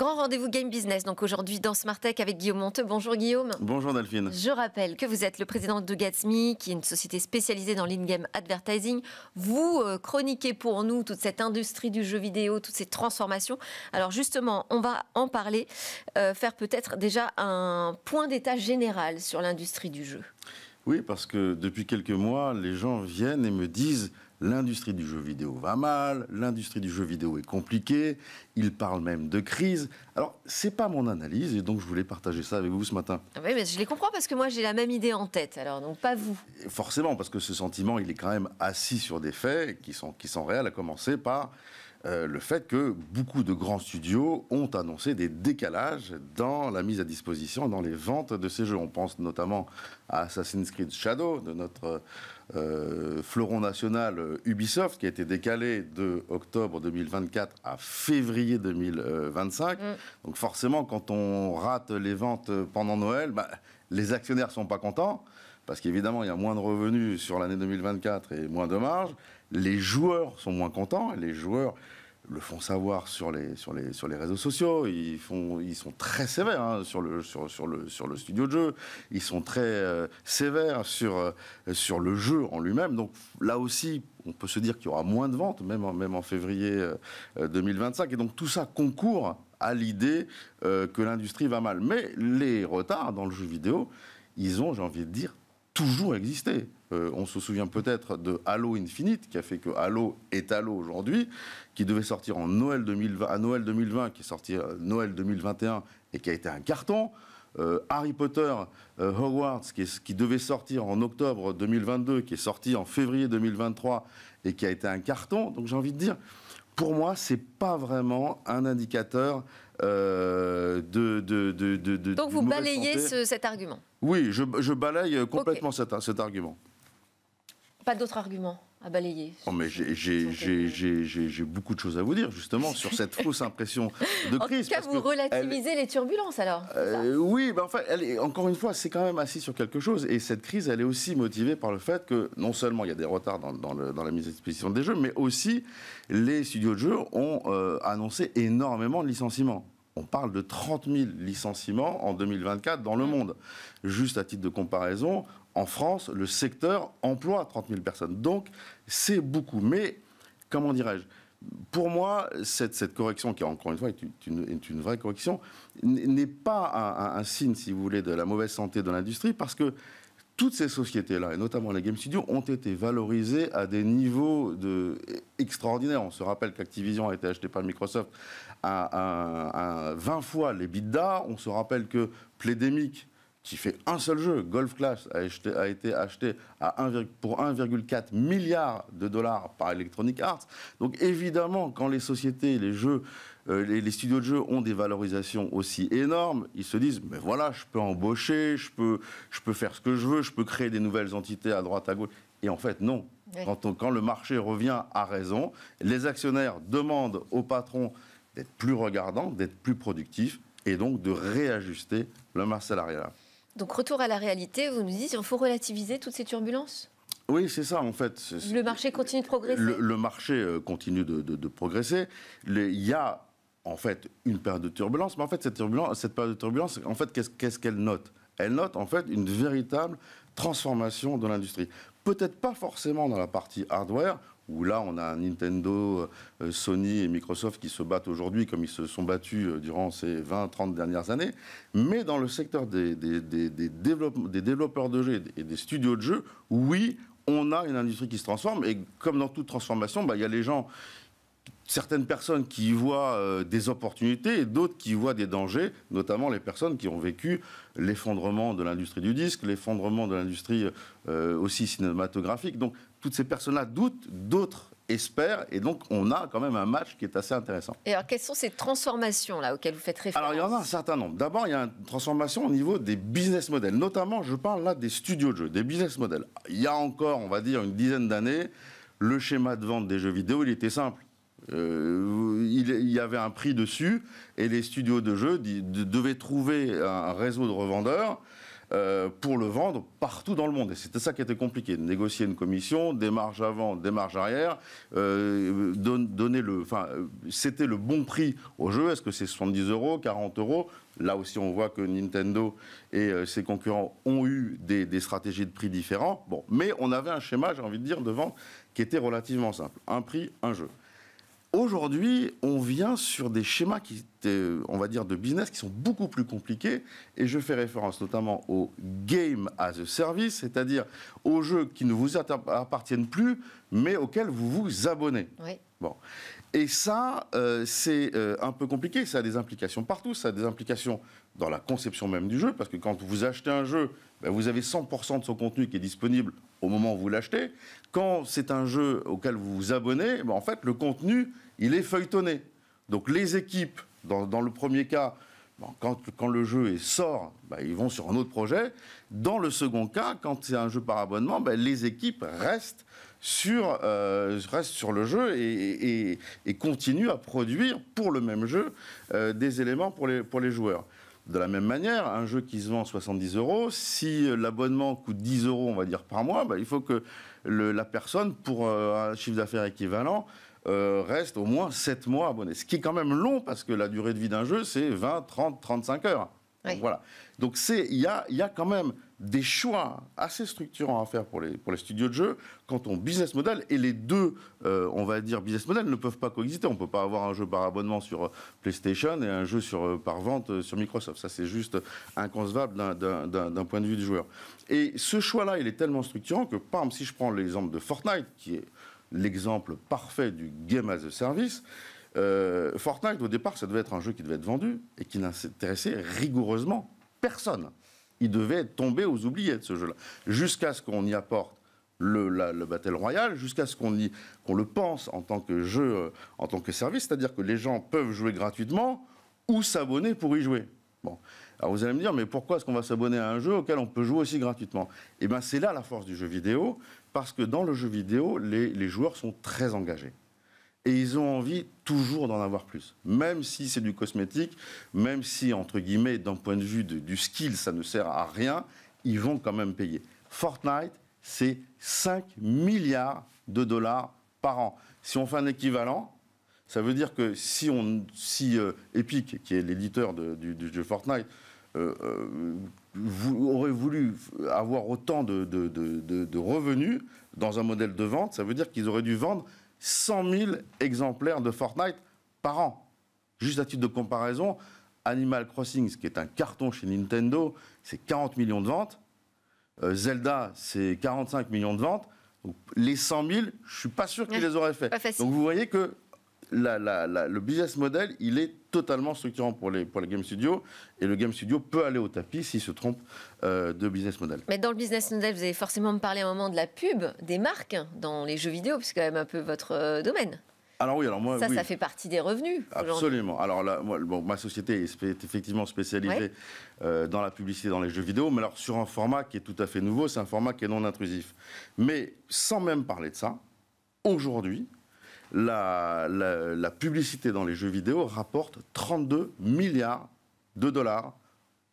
Grand rendez-vous Game Business, donc aujourd'hui dans Smart avec Guillaume Monteux. Bonjour Guillaume. Bonjour Delphine. Je rappelle que vous êtes le président de Gatsby, qui est une société spécialisée dans l'in-game advertising. Vous euh, chroniquez pour nous toute cette industrie du jeu vidéo, toutes ces transformations. Alors justement, on va en parler, euh, faire peut-être déjà un point d'état général sur l'industrie du jeu. Oui, parce que depuis quelques mois, les gens viennent et me disent L'industrie du jeu vidéo va mal, l'industrie du jeu vidéo est compliquée, il parle même de crise. Alors, c'est pas mon analyse et donc je voulais partager ça avec vous ce matin. Ah oui, mais je les comprends parce que moi j'ai la même idée en tête, alors donc pas vous. Forcément, parce que ce sentiment, il est quand même assis sur des faits qui sont, qui sont réels, à commencer par euh, le fait que beaucoup de grands studios ont annoncé des décalages dans la mise à disposition, dans les ventes de ces jeux. On pense notamment à Assassin's Creed Shadow, de notre euh, fleuron national euh, Ubisoft, qui a été décalé de octobre 2024 à février 2025. Mm. Donc forcément, quand on rate les ventes pendant Noël, bah, les actionnaires ne sont pas contents. Parce qu'évidemment, il y a moins de revenus sur l'année 2024 et moins de marge les joueurs sont moins contents, les joueurs le font savoir sur les, sur les, sur les réseaux sociaux. Ils, font, ils sont très sévères hein, sur, le, sur, le, sur le studio de jeu. Ils sont très euh, sévères sur, euh, sur le jeu en lui-même. Donc là aussi, on peut se dire qu'il y aura moins de ventes, même en, même en février 2025. Euh, Et donc tout ça concourt à l'idée que l'industrie va mal. Mais les retards dans le jeu vidéo, ils ont, j'ai envie de dire, toujours existé. Euh, on se souvient peut-être de Halo Infinite, qui a fait que Halo est Halo aujourd'hui, qui devait sortir en Noël 2020, à Noël 2020, qui est sorti à euh, Noël 2021 et qui a été un carton. Euh, Harry Potter Hogwarts, qui, est, qui, devait sortir en octobre 2022, qui est sorti en février 2023 et qui a été un carton. Donc j'ai envie de dire, pour moi, c'est pas vraiment un indicateur de, de, Donc vous balayez cet argument oui, je, balaye complètement cet, argument. Pas d'autres arguments à balayer. Oh, mais j'ai beaucoup de choses à vous dire justement sur cette fausse impression de crise. En tout cas, vous relativisez les turbulences alors. Euh, oui, ben, enfin, elle encore une fois, c'est quand même assis sur quelque chose. Et cette crise, elle est aussi motivée par le fait que non seulement il y a des retards dans, la mise à disposition des jeux, mais aussi les studios de jeux ont euh, annoncé énormément de licenciements on parle de 30 000 licenciements en 2024 dans le monde. Juste à titre de comparaison, en France, le secteur emploie 30 000 personnes. Donc, c'est beaucoup. Mais, comment dirais-je pour moi, cette, correction, qui encore une fois est une, vraie correction, n'est pas un, un, signe, si vous voulez, de la mauvaise santé de l'industrie, parce que toutes ces sociétés-là, et notamment les game studios, ont été valorisées à des niveaux extraordinaires. On se rappelle qu'Activision a été achetée par Microsoft à, 20 fois les bidas. On se rappelle que Playdemic, qui fait un seul jeu, Golf Class, a, été acheté pour 1,4 milliard de dollars par Electronic Arts. Donc évidemment, quand les sociétés, les jeux euh, les, studios de jeu ont des valorisations aussi énormes. Ils se disent, mais voilà, je peux embaucher, je peux, je peux faire ce que je veux, je peux créer des nouvelles entités à droite, à gauche. Et en fait, non. Quand, le marché revient à raison, les actionnaires demandent au patron d'être plus regardant, d'être plus productif, et donc de réajuster le masse salariale. Donc retour à la réalité, vous nous dites, il faut relativiser toutes ces turbulences oui, c'est ça, en fait. Le marché continue de progresser. Le, marché euh, continue de, de progresser. Il y a en fait une période de turbulence, mais en fait cette, turbulence, cette période de turbulence, en fait qu'est-ce qu'elle note Elle note en fait une véritable transformation de l'industrie. Peut-être pas forcément dans la partie hardware, où là on a Nintendo, euh, euh, Sony et Microsoft qui se battent aujourd'hui comme ils se sont battus euh, durant ces 20-30 dernières années, mais dans le secteur des, des, des, développeurs de jeux et des studios de jeux, oui, on a une industrie qui se transforme, et comme dans toute transformation, bah, il y a les gens certaines personnes qui voient euh, des opportunités et d'autres qui voient des dangers, notamment les personnes qui ont vécu l'effondrement de l'industrie du disque, l'effondrement de l'industrie euh, aussi cinématographique. Donc toutes ces personnes-là doutent, d'autres espèrent, et donc on a quand même un match qui est assez intéressant. Et alors quelles sont ces transformations-là auxquelles vous faites référence Alors il y en a un certain nombre. D'abord il y a une transformation au niveau des business models, notamment je parle là des studios de jeux, des business models. Il y a encore, on va dire, une dizaine d'années, le schéma de vente des jeux vidéo, il était simple euh, il, y avait un prix dessus et les studios de jeux devaient trouver un réseau de revendeurs euh, pour le vendre partout dans le monde. Et c'était ça qui était compliqué, négocier une commission, des marges avant, des marges arrière, euh, donner le, enfin, c'était le bon prix au jeu. Est-ce que c'est 70 euros, 40 euros Là aussi, on voit que Nintendo et ses concurrents ont eu des, stratégies de prix différents. Bon, mais on avait un schéma, j'ai envie de dire, de vente qui était relativement simple un prix, un jeu. Aujourd'hui, on vient sur des schémas qui, euh, on va dire, de business qui sont beaucoup plus compliqués. Et je fais référence notamment au game as a service, c'est-à-dire aux jeux qui ne vous appartiennent plus, mais auxquels vous vous abonnez. Bon. Et ça, euh, c'est euh, un peu compliqué. Ça a des implications partout. Ça a des implications dans la conception même du jeu, parce que quand vous achetez un jeu, ben, vous avez 100% de son contenu qui est disponible au moment où vous l'achetez. Quand c'est un jeu auquel vous vous abonnez, ben, en fait, le contenu, il est feuilletonné. Donc les équipes, dans, le premier cas, ben, quand, quand, le jeu sort, ils vont sur un autre projet. Dans le second cas, quand c'est un jeu par abonnement, les équipes restent sur, euh, reste sur le jeu et, continue à produire pour le même jeu euh, des éléments pour les, joueurs. De la même manière, un jeu qui se vend 70 euros, si l'abonnement coûte 10 euros, on va dire, par mois, bah, il faut que la personne, pour euh, un chiffre d'affaires équivalent, reste au moins 7 mois abonné. Ce qui est quand même long parce que la durée de vie d'un jeu, c'est 20, 30, 35 heures. Donc voilà. Donc il y y a quand même des choix assez structurants à faire pour les, studios de jeu quand on business model et les deux, euh, on va dire, business model ne peuvent pas coexister. On ne peut pas avoir un jeu par abonnement sur euh, PlayStation et un jeu sur, euh, par vente sur Microsoft. Ça, c'est juste inconcevable d'un point de vue du joueur. Et ce choix-là, il est tellement structurant que, par exemple, si je prends l'exemple de Fortnite, qui est l'exemple parfait du game as a service, Fortnite, au départ, ça devait être un jeu qui devait être vendu et qui n'intéressait rigoureusement personne il devait tomber aux oubliettes, ce jeu-là. Jusqu'à ce qu'on y apporte le, Battle Royale, jusqu'à ce qu'on qu'on le pense en tant que jeu, euh, en tant que service, c'est-à-dire que les gens peuvent jouer gratuitement ou s'abonner pour y jouer. Bon. Alors vous allez me dire, mais pourquoi est-ce qu'on va s'abonner à un jeu auquel on peut jouer aussi gratuitement Et eh bien c'est là la force du jeu vidéo, parce que dans le jeu vidéo, les joueurs sont très engagés et ils ont envie toujours d'en avoir plus. Même si c'est du cosmétique, même si, entre guillemets, d'un point de vue du skill, ça ne sert à rien, ils vont quand même payer. Fortnite, c'est 5 milliards de dollars par an. Si on fait un équivalent, ça veut dire que si, on, si euh, Epic, qui est l'éditeur du, jeu Fortnite, euh, euh, aurait voulu avoir autant de, revenus dans un modèle de vente, ça veut dire qu'ils auraient dû vendre 100 000 exemplaires de Fortnite par an. Juste à titre de comparaison, Animal Crossing, qui est un carton chez Nintendo, c'est 40 millions de ventes. Euh, Zelda, c'est 45 millions de ventes. les 100 000, je suis pas sûr qu'ils les auraient fait. Donc vous voyez que le business model, il est totalement structurant pour les, pour les game studios. Et le game studio peut aller au tapis s'il se trompe euh, de business model. Mais dans le business model, vous allez forcément me parler à un moment de la pub, des marques dans les jeux vidéo, puisque c'est quand même un peu votre euh, domaine. Alors oui, alors moi, ça, ça fait partie des revenus. Absolument. Alors bon, ma société est effectivement spécialisée euh, dans la publicité dans les jeux vidéo, mais alors sur un format qui est tout à fait nouveau, c'est un format qui est non intrusif. Mais sans même parler de ça, aujourd'hui, la, publicité dans les jeux vidéo rapporte 32 milliards de dollars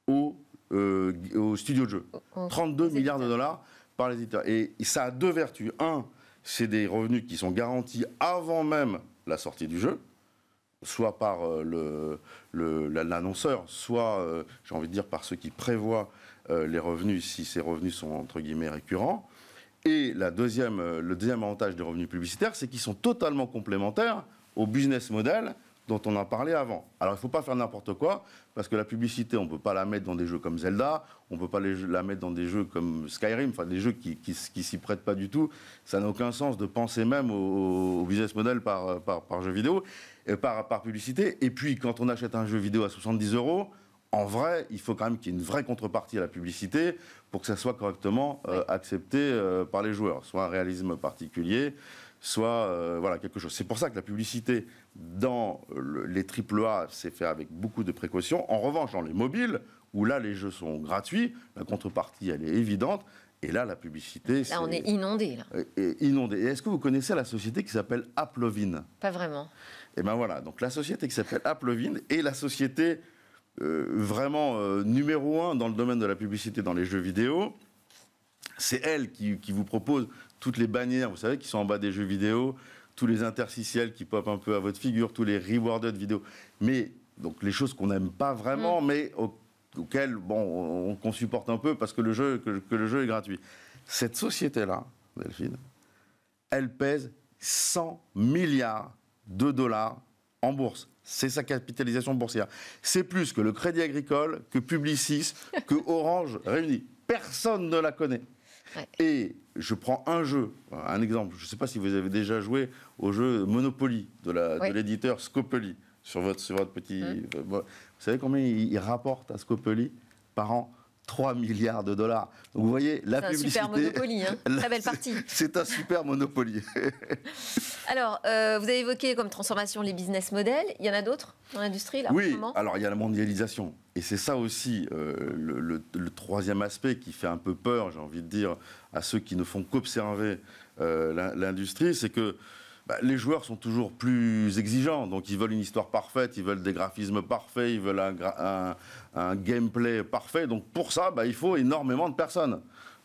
aux euh, studios de jeu. 32 milliards de dollars par les éditeurs. Et ça a deux vertus. Un, c'est des revenus qui sont garantis avant même la sortie du jeu, soit par euh, l'annonceur, soit, euh, j'ai envie de dire, par ceux qui prévoient les revenus, si ces revenus sont entre guillemets récurrents. Et deuxième, euh, le deuxième avantage des revenus publicitaires, c'est qu'ils sont totalement complémentaires au business model dont on a parlé avant. Alors il ne faut pas faire n'importe quoi, parce que la publicité, on ne peut pas la mettre dans des jeux comme Zelda, on ne peut pas la mettre dans des jeux comme Skyrim, enfin des jeux qui ne s'y prêtent pas du tout. Ça n'a aucun sens de penser même au, business model euh, par, par, jeu vidéo, euh, par, par publicité. Et puis quand on achète un jeu vidéo à 70 euros, en vrai, il faut quand même qu'il y ait une vraie contrepartie à la publicité pour que ça soit correctement euh, accepté euh, par les joueurs, soit un réalisme particulier, soit euh, voilà quelque chose. C'est pour ça que la publicité dans le, les AAA s'est faite avec beaucoup de précautions. En revanche, dans les mobiles où là les jeux sont gratuits, la contrepartie elle est évidente. Et là, la publicité. Là, on est inondé. Est inondé. Et est-ce que vous connaissez la société qui s'appelle Aplovine Pas vraiment. Et eh ben voilà. Donc la société qui s'appelle Aplovine et la société euh, vraiment euh, numéro un dans le domaine de la publicité dans les jeux vidéo. C'est elle qui, vous propose toutes les bannières, vous savez, qui sont en bas des jeux vidéo, tous les interstitiels qui popent un peu à votre figure, tous les rewarded vidéo. Mais, donc, les choses qu'on n'aime pas vraiment, mm. mais auxquelles, bon, on, qu'on supporte un peu parce que le jeu, que le jeu est gratuit. Cette société-là, Delphine, elle pèse 100 milliards de dollars en bourse c'est sa capitalisation boursière. C'est plus que le Crédit Agricole, que Publicis, que Orange réunis. Personne ne la connaît. Et je prends un jeu, un exemple. Je ne sais pas si vous avez déjà joué au jeu Monopoly de l'éditeur ouais. sur votre, votre petit. Hum. Euh, vous savez combien il, rapporte à Scopely par an 3 milliards de dollars. Donc, vous voyez, la publicité. C'est un super monopoly, hein très belle partie. C'est un super monopoly. alors, euh, vous avez évoqué comme transformation les business models. Il y en a d'autres dans l'industrie, là, Oui, alors il y a la mondialisation. Et c'est ça aussi euh, le, troisième aspect qui fait un peu peur, j'ai envie de dire, à ceux qui ne font qu'observer euh, l'industrie, c'est que bah, les joueurs sont toujours plus exigeants. Donc ils veulent une histoire parfaite, ils veulent des graphismes parfaits, ils veulent un, gameplay parfait. Donc pour ça, bah, il faut énormément de personnes.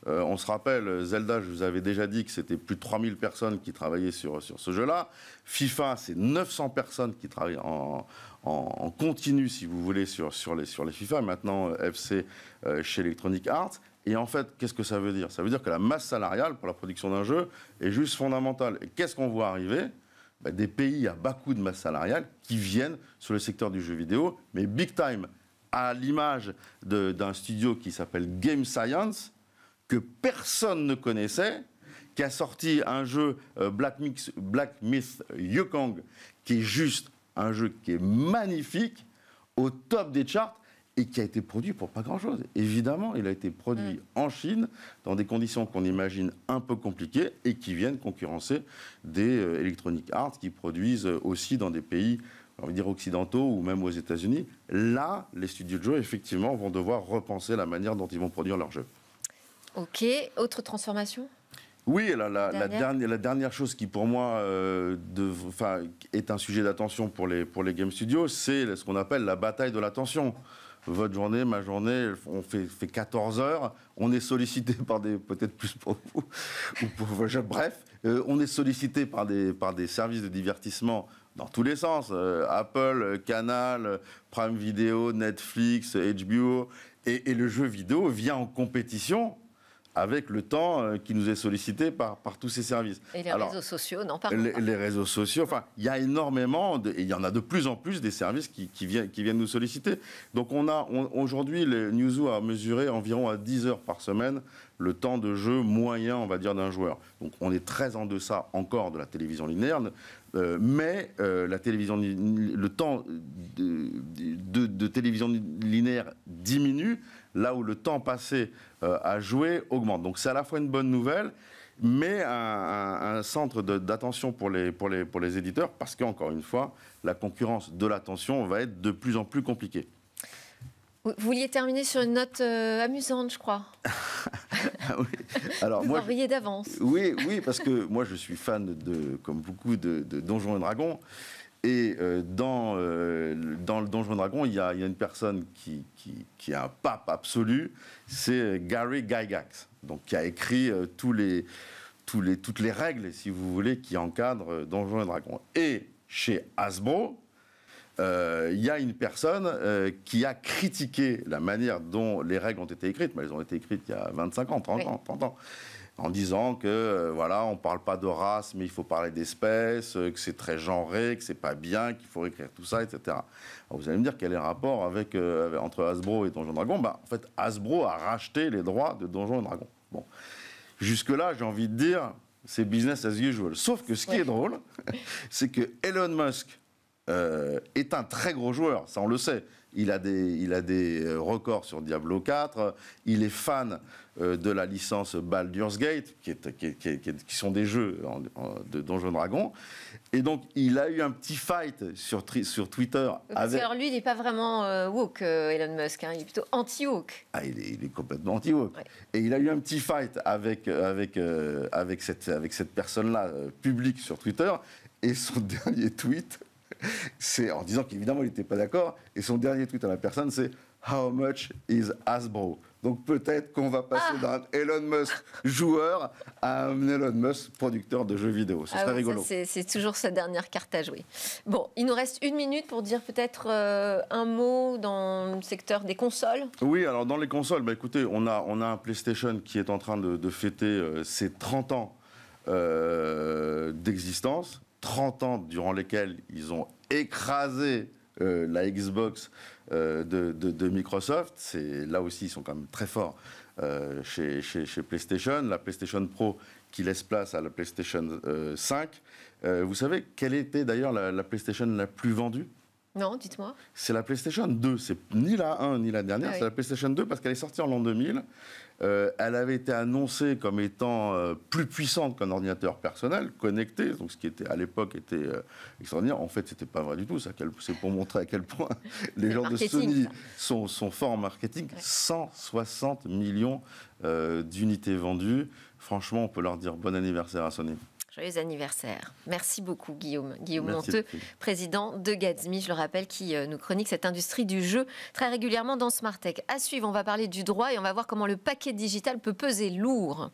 Euh, on se rappelle, Zelda, je vous avais déjà dit que c'était plus de 3000 personnes qui travaillaient sur, ce jeu-là. FIFA, c'est 900 personnes qui travaillent en, continu, si vous voulez, sur, les, sur les FIFA. Maintenant, euh, FC euh, chez Electronic Arts. Et en fait, qu'est-ce que ça veut dire Ça veut dire que la masse salariale pour la production d'un jeu est juste fondamentale. Et qu'est-ce qu'on voit arriver bah, Des pays à bas coût de masse salariale qui viennent sur le secteur du jeu vidéo, mais big time, à l'image d'un studio qui s'appelle Game Science, que personne ne connaissait, qui a sorti un jeu euh, Black, Black Myth Yukong, qui est juste un jeu qui est magnifique, au top des charts, et qui a été produit pour pas grand-chose. Évidemment, il a été produit mm. en Chine dans des conditions qu'on imagine un peu compliquées et qui viennent concurrencer des euh, Electronic Arts qui produisent euh, aussi dans des pays, on va dire occidentaux ou même aux États-Unis. Là, les studios de jeux effectivement vont devoir repenser la manière dont ils vont produire leurs jeux. OK, autre transformation oui, la, dernière. la, dernière. chose qui pour moi euh, est un sujet d'attention pour les, pour les game studios, c'est ce qu'on appelle la bataille de l'attention votre journée, ma journée, on fait, 14 heures, on est sollicité par des, peut-être plus bref, euh, on est sollicité par des, par des services de divertissement dans tous les sens, euh, Apple, Canal, Prime Video, Netflix, HBO, et le jeu vidéo vient en compétition avec le temps euh, qui nous est sollicité par, par tous ces services. Et les réseaux sociaux, non, pardon. Les, réseaux sociaux, enfin, il y a énormément, et il y en a de plus en plus des services qui, qui, viennent, qui viennent, nous solliciter. Donc on a, aujourd'hui, Newzoo a mesuré environ à 10 heures par semaine le temps de jeu moyen, on va dire, d'un joueur. Donc on est très en deçà encore de la télévision linéaire, euh, mais euh, la télévision, le temps de, de télévision linéaire diminue là où le temps passé à euh, jouer augmente. Donc c'est à la fois une bonne nouvelle, mais un, centre d'attention pour les, pour, les, pour les éditeurs, parce qu'encore une fois, la concurrence de l'attention va être de plus en plus compliquée. Vous vouliez terminer sur une note euh, amusante, je crois. Alors, Vous moi, d'avance. Oui, oui, parce que moi, je suis fan de, comme beaucoup, de, de Donjons et Dragons. Et euh, dans, euh, dans le Donjon Dragon, il y, a, y a une personne qui, qui, qui, est un pape absolu, c'est Gary Gygax, donc qui a écrit euh, tous les, tous les, toutes les règles, si vous voulez, qui encadrent Donjon et Dragon. Et chez Hasbro, il y a une personne qui a critiqué la manière dont les règles ont été écrites, mais elles ont été écrites il y a 25 ans, 30 ans, 30 ans en disant que euh, voilà, on parle pas de race, mais il faut parler d'espèce, euh, que c'est très genré, que c'est pas bien, qu'il faut écrire tout ça, etc. vous allez me dire quel est le rapport avec, euh, entre Hasbro et Donjon Dragon bah, En fait, Hasbro a racheté les droits de Donjon Dragon. Bon. Jusque-là, j'ai envie de dire, c'est business as usual. Sauf que ce qui est drôle, c'est que Elon Musk, euh, est un très gros joueur, ça on le sait. Il a des, il a des euh, records sur Diablo 4, il est fan euh, de la licence Baldur's Gate, qui, est, qui, sont des jeux de Donjon Dragon. Et donc il a eu un petit fight sur, sur Twitter. Alors lui, il n'est pas vraiment woke, Elon Musk, hein. il est plutôt anti-woke. Ah, il, est, complètement anti-woke. Et il a eu un petit fight avec, avec, avec cette, avec cette personne-là publique sur Twitter. Et son dernier tweet, c'est en disant qu'évidemment, il n'était pas d'accord. Et son dernier tweet à la personne, c'est How much is Hasbro Donc peut-être qu'on va passer ah. d'un Elon Musk joueur à un Elon Musk producteur de jeux vidéo. Ce ah serait rigolo. C'est toujours sa dernière carte à jouer. Bon, il nous reste une minute pour dire peut-être euh, un mot dans le secteur des consoles. Oui, alors dans les consoles, bah, écoutez, on a, on a un PlayStation qui est en train de, fêter euh, ses 30 ans euh, d'existence. 30 ans durant lesquels ils ont écrasé euh, la Xbox euh, de, Microsoft. C'est là aussi ils sont quand même très forts euh, chez, PlayStation. La PlayStation Pro qui laisse place à la PlayStation 5. vous savez quelle était d'ailleurs la, PlayStation la plus vendue non, dites-moi. C'est la PlayStation 2. C'est ni la 1 ni la dernière. Ah c'est la PlayStation 2 parce qu'elle est sortie en l'an 2000. Euh, elle avait été annoncée comme étant euh, plus puissante qu'un ordinateur personnel, connecté, donc ce qui était à l'époque était euh, extraordinaire. En fait, c'était pas vrai du tout. C'est pour montrer à quel point les gens de Sony sont, forts en marketing. 160 millions d'unités vendues. Franchement, on peut leur dire bon anniversaire à Sony. Joyeux anniversaire. Merci beaucoup, Guillaume. Guillaume président de gadsmi je le rappelle, qui euh, nous chronique cette industrie du jeu très régulièrement dans Smart Tech. À suivre, on va parler du droit et on va voir comment le paquet digital peut peser lourd.